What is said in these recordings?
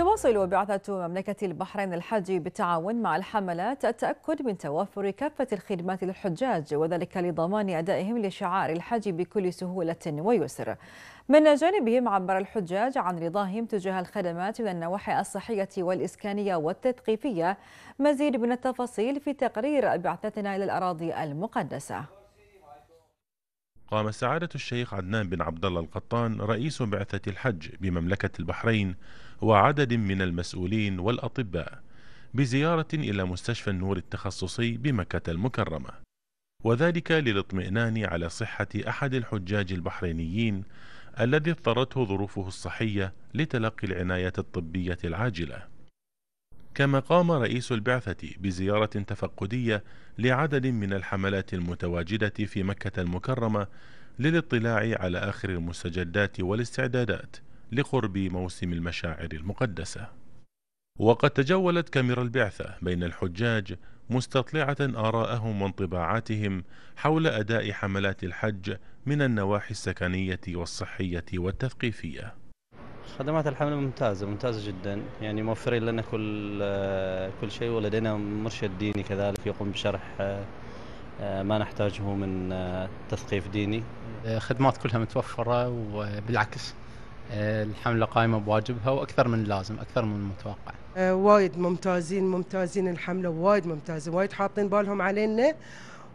تواصل بعثة مملكة البحرين الحج بالتعاون مع الحملات التأكد من توافر كافة الخدمات للحجاج وذلك لضمان أدائهم لشعار الحج بكل سهولة ويسر من جانبهم عبر الحجاج عن رضاهم تجاه الخدمات من النواحي الصحية والإسكانية والتثقيفية مزيد من التفاصيل في تقرير بعثتنا إلى الأراضي المقدسة قام سعادة الشيخ عدنان بن عبد الله القطان رئيس بعثة الحج بمملكة البحرين وعدد من المسؤولين والأطباء بزيارة إلى مستشفى النور التخصصي بمكة المكرمة وذلك للاطمئنان على صحة أحد الحجاج البحرينيين الذي اضطرته ظروفه الصحية لتلقي العناية الطبية العاجلة كما قام رئيس البعثة بزيارة تفقدية لعدد من الحملات المتواجدة في مكة المكرمة للاطلاع على آخر المستجدات والاستعدادات لقرب موسم المشاعر المقدسة وقد تجولت كاميرا البعثة بين الحجاج مستطلعة آراءهم وانطباعاتهم حول أداء حملات الحج من النواحي السكنية والصحية والتثقيفية خدمات الحمل ممتازة ممتازة جدا يعني موفرين لنا كل آه، كل شيء ولدينا مرشد ديني كذلك يقوم بشرح آه، آه، ما نحتاجه من تثقيف ديني خدمات كلها متوفرة وبالعكس الحملة قائمة بواجبها وأكثر من لازم أكثر من المتوقع وايد ممتازين ممتازين الحملة وايد ممتازين وايد حاطين بالهم علينا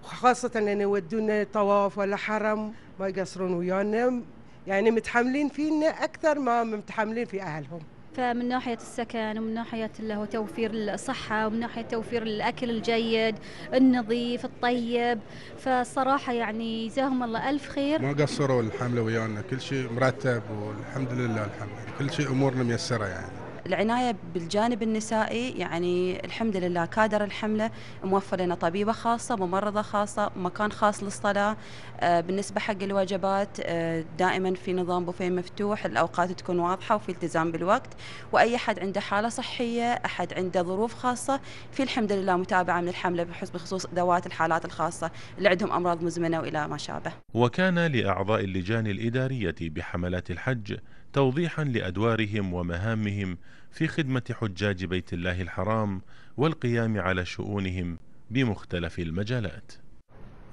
وخاصة لان يودونا طواف ولا حرم ما يقصرون ويانا يعني متحملين فينا أكثر ما متحملين في أهلهم فمن ناحية السكن ومن ناحية اللي هو توفير الصحة ومن ناحية توفير الأكل الجيد النظيف الطيب فالصراحة يعني جزاهم الله ألف خير ما قصروا الحملة ويانا كل شيء مرتب والحمد لله الحمد لله كل شيء أمورنا ميسرة يعني العناية بالجانب النسائي يعني الحمد لله كادر الحملة موفر لنا طبيبة خاصة ممرضة خاصة مكان خاص للصلاة آه، بالنسبة حق الوجبات آه، دائما في نظام بوفيه مفتوح الأوقات تكون واضحة وفي التزام بالوقت وأي أحد عنده حالة صحية أحد عنده ظروف خاصة في الحمد لله متابعة من الحملة بخصوص ذوات الحالات الخاصة اللي عندهم أمراض مزمنة وإلى ما شابه وكان لأعضاء اللجان الإدارية بحملات الحج توضيحا لأدوارهم ومهامهم في خدمة حجاج بيت الله الحرام والقيام على شؤونهم بمختلف المجالات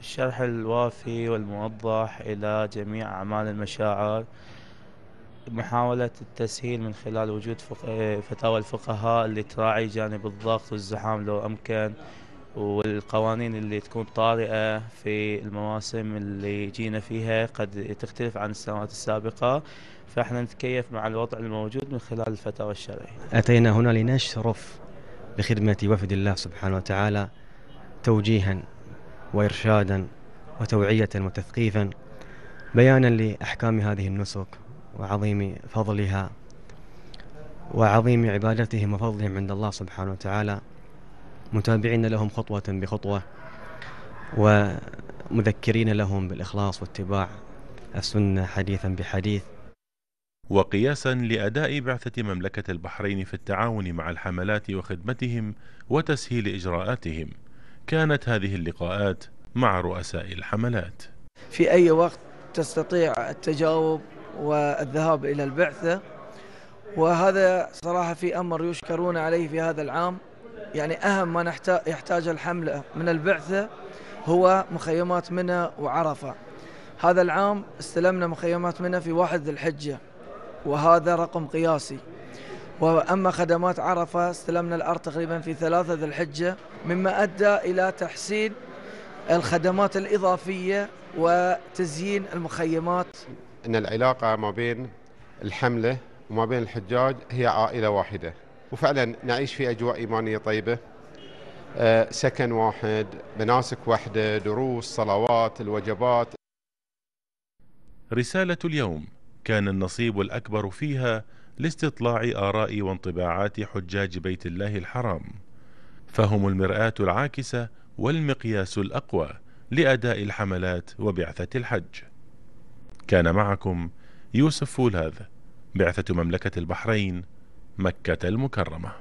الشرح الوافي والموضح إلى جميع أعمال المشاعر محاولة التسهيل من خلال وجود فتاوى الفقهاء اللي تراعي جانب الضغط والزحام لو أمكن والقوانين اللي تكون طارئة في المواسم اللي جينا فيها قد تختلف عن السنوات السابقة فاحنا نتكيف مع الوضع الموجود من خلال الفتاوى الشرعية أتينا هنا لنشرف بخدمة وفد الله سبحانه وتعالى توجيها وإرشادا وتوعية وتثقيفا بيانا لأحكام هذه النسك وعظيم فضلها وعظيم عبادتهم وفضلهم عند الله سبحانه وتعالى متابعين لهم خطوة بخطوة ومذكرين لهم بالإخلاص واتباع السنة حديثا بحديث وقياسا لأداء بعثة مملكة البحرين في التعاون مع الحملات وخدمتهم وتسهيل إجراءاتهم كانت هذه اللقاءات مع رؤساء الحملات في أي وقت تستطيع التجاوب والذهاب إلى البعثة وهذا صراحة في أمر يشكرون عليه في هذا العام يعني أهم ما نحتاج يحتاج الحملة من البعثة هو مخيمات منى وعرفة هذا العام استلمنا مخيمات منى في واحد ذي الحجة وهذا رقم قياسي وأما خدمات عرفة استلمنا الأرض تقريبا في ثلاثة ذي الحجة مما أدى إلى تحسين الخدمات الإضافية وتزيين المخيمات أن العلاقة ما بين الحملة وما بين الحجاج هي عائلة واحدة وفعلا نعيش في أجواء إيمانية طيبة آه، سكن واحد مناسك واحدة دروس صلوات الوجبات رسالة اليوم كان النصيب الأكبر فيها لاستطلاع آراء وانطباعات حجاج بيت الله الحرام فهم المرآة العاكسة والمقياس الأقوى لأداء الحملات وبعثة الحج كان معكم يوسف فولاذ بعثة مملكة البحرين مكة المكرمة